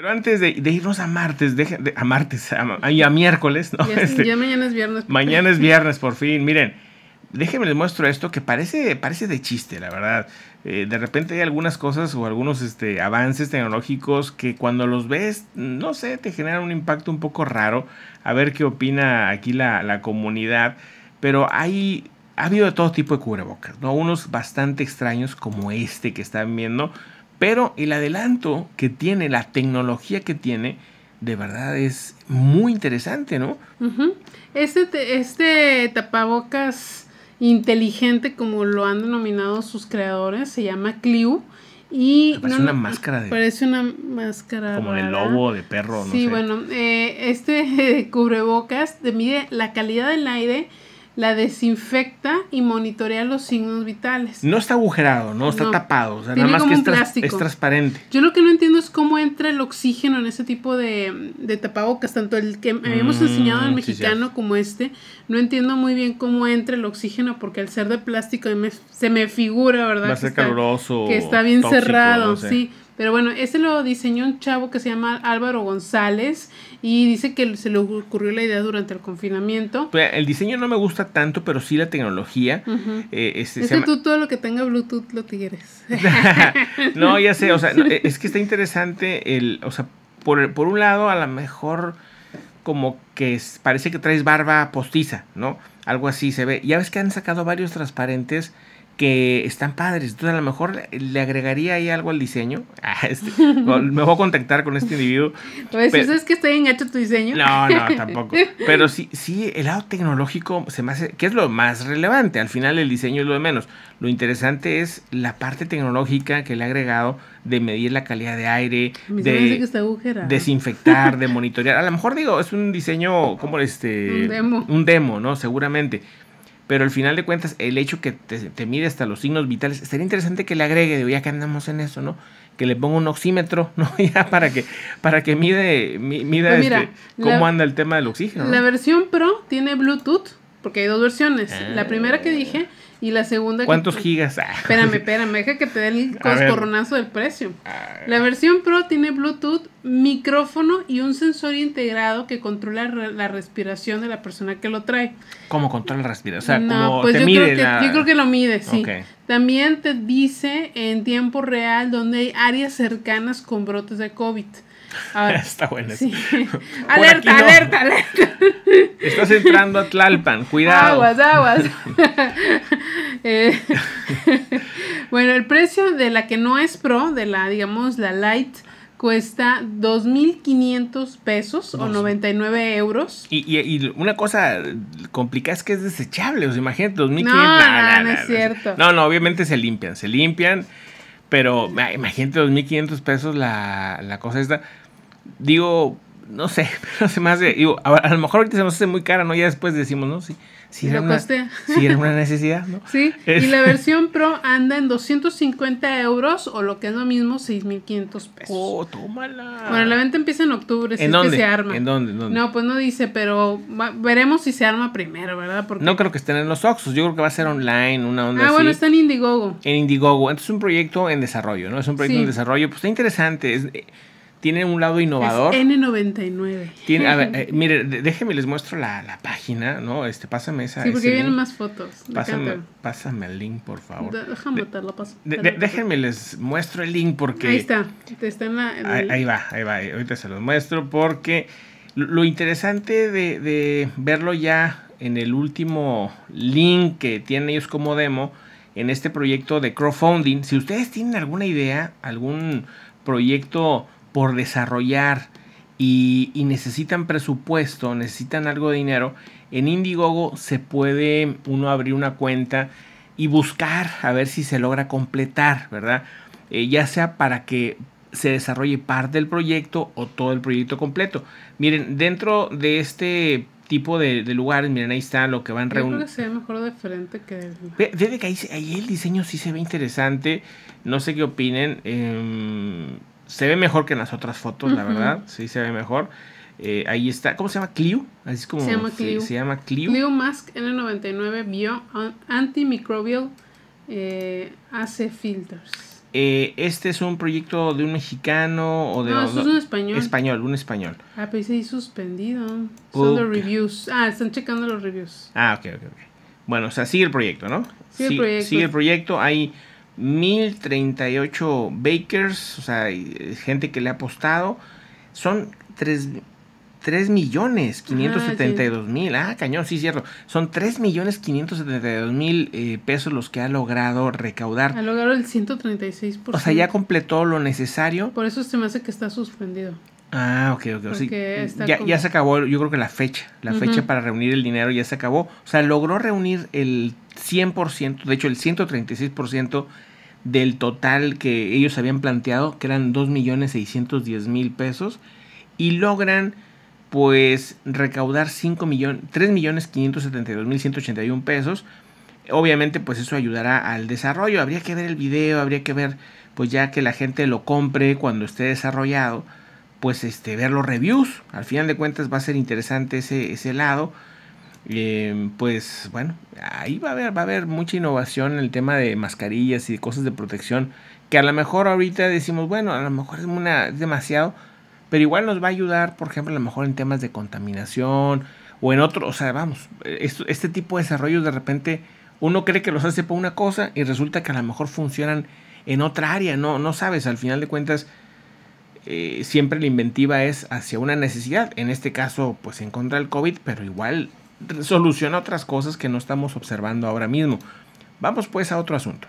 Pero antes de, irnos a martes, de, a martes, a, a, miércoles, ¿no? Ya, este, mañana es viernes. Mañana es viernes, por fin. Miren, déjenme les muestro esto que parece, parece de chiste, la verdad. Eh, de repente hay algunas cosas o algunos este, avances tecnológicos que cuando los ves, no sé, te generan un impacto un poco raro. A ver qué opina aquí la, comunidad. Pero hay ha habido de todo tipo de cubrebocas, ¿no? Unos bastante extraños como este que están viendo. Pero el adelanto que tiene, la tecnología que tiene, de verdad es muy interesante, ¿no? este, este tapabocas inteligente, como lo han denominado sus creadores, se llama Clio. Y parece una máscara de. Parece una máscara. Como de lobo, de perro, no Sí, bueno, eh, este cubrebocas mide la calidad del aire la desinfecta y monitorea los signos vitales. No está agujerado, no está tapado, o más como es, transparente. Yo lo que no entiendo es cómo entra el oxígeno en ese tipo de, tapabocas, tanto el que mm, habíamos habíamos enseñado al mexicano como este. No entiendo muy bien cómo entra el oxígeno porque al ser de plástico se me figura, ¿verdad? Va a ser que caluroso. Está, que está bien cerrado, sí. Pero bueno, este lo diseñó un chavo que se llama Álvaro González y dice que se le ocurrió la idea durante el confinamiento. Pues, el diseño no me gusta tanto, pero sí la tecnología. Eh, es este, tú todo lo que tenga Bluetooth lo tienes. no, ya sé, o sea, es que está interesante el, o sea, por, un lado a lo mejor como que parece que traes barba postiza, ¿no? Algo así se ve. Ya ves que han sacado varios transparentes que están padres. Entonces, a lo mejor le agregaría ahí algo al diseño. Ah, este, me voy a contactar con este individuo. Pues eso que estoy engancho tu diseño. No, no, tampoco. Pero sí, sí, el lado tecnológico se me hace, que es lo más relevante. Al final, el diseño es lo de menos. Lo interesante es la parte tecnológica que le ha agregado de medir la calidad de aire, de desinfectar, de monitorear. A lo mejor digo, es un diseño como este... Un demo. Un demo, ¿no? Seguramente pero al final de cuentas, el hecho que te, mide hasta los signos vitales, sería interesante que le agregue, ya que andamos en eso, ¿no? Que le ponga un oxímetro, ¿no? ya para que, para que mide, pues este, cómo anda el tema del oxígeno. La versión Pro tiene Bluetooth porque hay dos versiones. Ah. La primera que dije y la segunda. ¿Cuántos gigas? Ah. Espérame, espérame, deja que te dé el coscorronazo del precio. Ah. La versión Pro tiene Bluetooth, micrófono y un sensor integrado que controla la respiración de la persona que lo trae. ¿Cómo controla la respiración? no, pues yo, creo que, lo mide, sí. También te dice en tiempo real donde hay áreas cercanas con brotes de COVID. Está bueno. Sí. alerta, alerta, alerta. Estás entrando a Tlalpan, cuidado. Aguas, aguas. Eh, bueno, el precio de la que no es pro, de la, digamos, la light, cuesta 2.500 pesos o 99 euros. Y, y, y, una cosa complicada es que es desechable. O sea, imagínate, 2.500. No, no, no, es cierto. No, no, obviamente se limpian, se limpian. Pero imagínate, 2.500 pesos la, la cosa esta digo, no sé, pero se me digo, a, lo mejor ahorita se nos hace muy cara, ¿no? Ya después decimos, ¿no? Si, si era, una, si una necesidad, ¿no? Sí, y la versión Pro anda en 250 euros o lo que es lo mismo, 6.500 pesos. ¡Oh, tómala! Bueno, la venta empieza en octubre, ¿En dónde? que se arma. ¿En dónde? No, pues no dice, pero veremos si se arma primero, ¿verdad? No creo que estén en los Oxxos, yo creo que va a ser online, una onda Ah, bueno, está en Indiegogo. En Indiegogo, entonces es un proyecto en desarrollo, ¿no? Es un proyecto en desarrollo, pues está interesante, es tienen un lado innovador. Es N99. a ver, eh, mire, déjenme les muestro la, página, ¿no? Este, pásame esa. Sí, porque vienen más fotos. Pásame, el link, por favor. déjame déjenme les muestro el link porque. Ahí está. ahí, va, ahí va. Ahorita se los muestro porque lo interesante de, verlo ya en el último link que tienen ellos como demo en este proyecto de crowdfunding. Si ustedes tienen alguna idea, algún proyecto por desarrollar y, necesitan presupuesto, necesitan algo de dinero, en Indiegogo se puede uno abrir una cuenta y buscar a ver si se logra completar, ¿verdad? Eh, ya sea para que se desarrolle parte del proyecto o todo el proyecto completo. Miren, dentro de este tipo de, lugares, miren, ahí está lo que van reuniendo. se ve mejor de frente que... ahí, el diseño sí se ve interesante, no sé qué opinen. Em, se ve mejor que en las otras fotos, la verdad. Sí, se ve mejor. Eh, ahí está, ¿cómo se llama? Clio. Así es como se llama Clio. Se, llama Clio. Clio Mask N99 Bio Antimicrobial eh, AC Filters. Eh, este es un proyecto de un mexicano o de no, es un español. Español, un español. Ah, pero dice suspendido. Son los reviews. Ah, están checando los reviews. Ah, ok, ok, ok. Bueno, o sea, sigue el proyecto, ¿no? Sigue el proyecto. Sigue el proyecto. Hay 1038 bakers, o sea, eh, gente que le ha apostado, son 3, millones 572 ah, mil. Ah, cañón, sí, cierto. Son 3 millones 572 mil eh, pesos los que ha logrado recaudar. Ha logrado el 136%. O sea, ya completó lo necesario. Por eso se me hace que está suspendido. Ah, ok, ok. Sí, ya, se acabó, yo creo que la fecha, la fecha para reunir el dinero ya se acabó. O sea, logró reunir el 100%, de hecho el 136% del total que ellos habían planteado, que eran 2.610.000 pesos, y logran pues recaudar 5 millones, 3.572.181 pesos. Obviamente pues eso ayudará al desarrollo, habría que ver el video, habría que ver pues ya que la gente lo compre cuando esté desarrollado pues este, ver los reviews. Al final de cuentas va a ser interesante ese, ese lado. Eh, pues bueno, ahí va a haber, va a haber mucha innovación en el tema de mascarillas y cosas de protección. Que a lo mejor ahorita decimos, bueno, a lo mejor es, una, demasiado. Pero igual nos va a ayudar, por ejemplo, a lo mejor en temas de contaminación o en otro. O sea, vamos, este tipo de desarrollos de repente uno cree que los hace por una cosa y resulta que a lo mejor funcionan en otra área. No, no sabes, al final de cuentas eh, siempre la inventiva es hacia una necesidad. En este caso, pues en contra del COVID, pero igual soluciona otras cosas que no estamos observando ahora mismo. Vamos pues a otro asunto.